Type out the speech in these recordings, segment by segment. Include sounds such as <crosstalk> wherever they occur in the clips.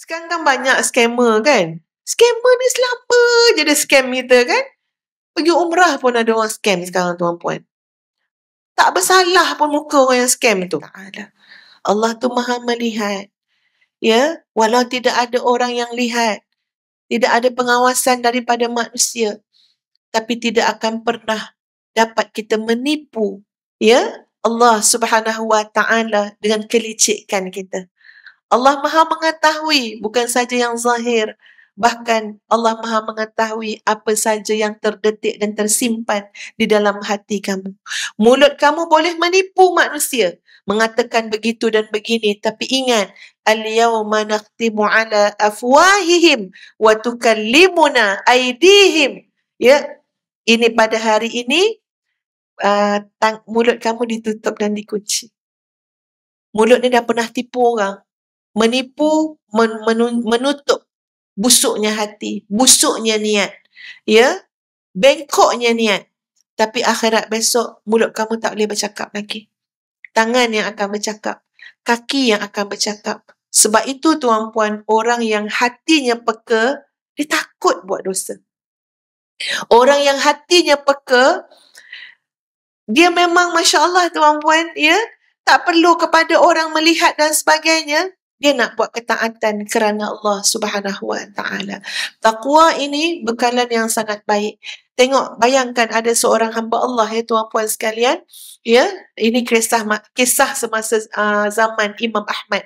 Sekarang kan banyak scammer kan. Scammer ni selapa je dia scam kita kan. Pergi umrah pun ada orang scam sekarang tuan puan. Tak bersalah pun muka orang yang scam tu. Allah tu maha melihat. Ya, walau tidak ada orang yang lihat. Tidak ada pengawasan daripada manusia. Tapi tidak akan pernah dapat kita menipu. Ya, Allah subhanahu wa ta'ala dengan kelicikan kita. Allah Maha mengetahui bukan saja yang zahir bahkan Allah Maha mengetahui apa saja yang terdetik dan tersimpan di dalam hati kamu. Mulut kamu boleh menipu manusia mengatakan begitu dan begini tapi ingat al-yauma nakhtimu ala afwahihim wa tukallimuna aydihim. Ya. Ini pada hari ini uh, tang- mulut kamu ditutup dan dikunci. Mulut ni dah pernah tipu orang menipu men, men, menutup busuknya hati busuknya niat ya bengkoknya niat tapi akhirat besok mulut kamu tak boleh bercakap lagi tangan yang akan bercakap kaki yang akan bercakap sebab itu tuan puan orang yang hatinya peka dia takut buat dosa orang yang hatinya peka dia memang masya-Allah tuan puan ya tak perlu kepada orang melihat dan sebagainya dia nak buat ketaatan kerana Allah Subhanahu Wa Taala. Takwa ini bekalan yang sangat baik. Tengok bayangkan ada seorang hamba Allah ya tuan puan sekalian, ya. Ini kisah kisah semasa uh, zaman Imam Ahmad.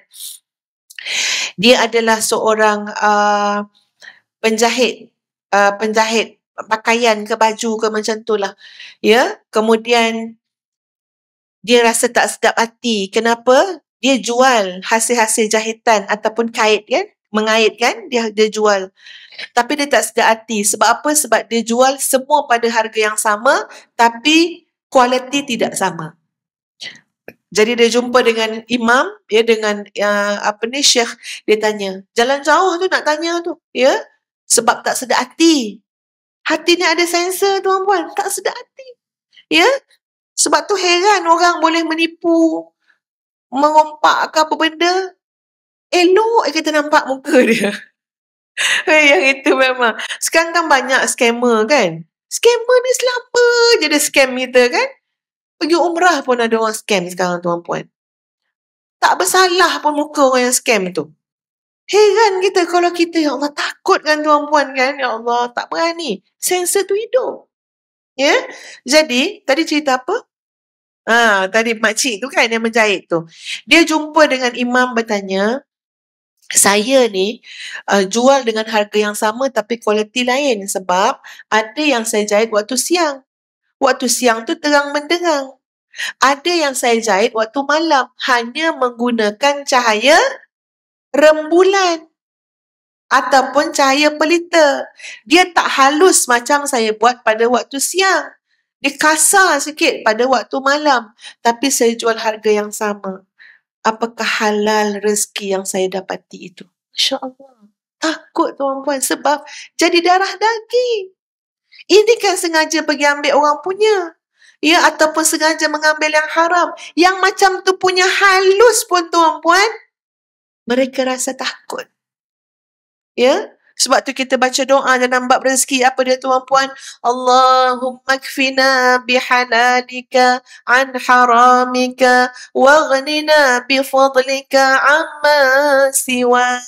Dia adalah seorang uh, penjahit uh, penjahit pakaian ke baju ke macam itulah. Ya, kemudian dia rasa tak sedap hati. Kenapa? dia jual hasil-hasil jahitan ataupun kait kan mengait kan dia dia jual tapi dia tak sedar hati sebab apa sebab dia jual semua pada harga yang sama tapi kualiti tidak sama jadi dia jumpa dengan imam ya dengan uh, apa ni syekh dia tanya jalan jauh tu nak tanya tu ya sebab tak sedar hati hati ada sensor tuan-tuan tak sedar hati ya sebab tu heran orang boleh menipu mengompak ke apa benda. Elok kita nampak muka dia. <laughs> yang itu memang. Sekarang kan banyak scammer kan. Scammer ni selapa je dia scam kita kan. Pergi umrah pun ada orang scam sekarang tuan puan. Tak bersalah pun muka orang yang scam tu. Heran kita kalau kita ya Allah takut kan tuan puan kan. Ya Allah tak berani. Sensor tu hidup. Ya. Yeah? Jadi tadi cerita apa? Ah, tadi makcik tu kan yang menjahit tu. Dia jumpa dengan imam bertanya, saya ni uh, jual dengan harga yang sama tapi kualiti lain sebab ada yang saya jahit waktu siang. Waktu siang tu terang menderang. Ada yang saya jahit waktu malam hanya menggunakan cahaya rembulan ataupun cahaya pelita. Dia tak halus macam saya buat pada waktu siang. Dia kasar sikit pada waktu malam. Tapi saya jual harga yang sama. Apakah halal rezeki yang saya dapati itu? Masya Takut tuan-puan sebab jadi darah daging. Ini kan sengaja pergi ambil orang punya. Ya, ataupun sengaja mengambil yang haram. Yang macam tu punya halus pun tuan-puan. Mereka rasa takut. Ya, sebab tu kita baca doa dan nampak rezeki apa dia tuan puan. Allahumma kfina bihalalika an haramika wa ghnina fadlika amma siwa.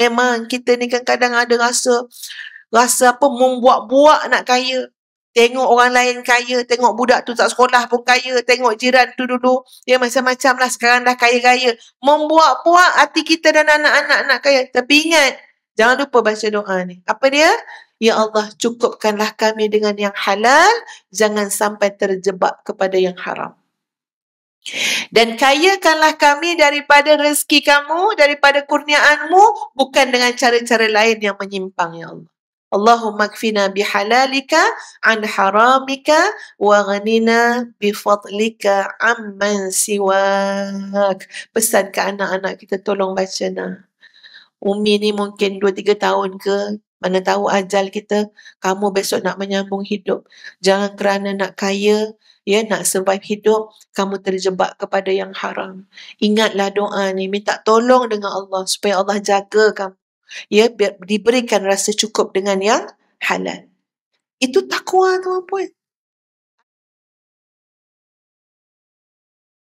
Memang kita ni kadang-kadang ada rasa rasa apa membuat-buat nak kaya. Tengok orang lain kaya, tengok budak tu tak sekolah pun kaya, tengok jiran tu dulu, dia macam-macam lah sekarang dah kaya-kaya. Membuat-buat hati kita dan anak-anak nak kaya. Tapi ingat, jangan lupa baca doa ni. Apa dia? Ya Allah, cukupkanlah kami dengan yang halal, jangan sampai terjebak kepada yang haram. Dan kayakanlah kami daripada rezeki kamu, daripada kurniaanmu, bukan dengan cara-cara lain yang menyimpang, Ya Allah. اللهم اكفنا بحلالك عن حرامك وغننا بفضلك عمن سواك pesan ke anak-anak kita tolong baca nah umi ni mungkin 2 3 tahun ke mana tahu ajal kita kamu besok nak menyambung hidup jangan kerana nak kaya ya nak survive hidup kamu terjebak kepada yang haram ingatlah doa ni minta tolong dengan Allah supaya Allah jaga kamu ya diberikan rasa cukup dengan yang halal itu takwa tuan-tuan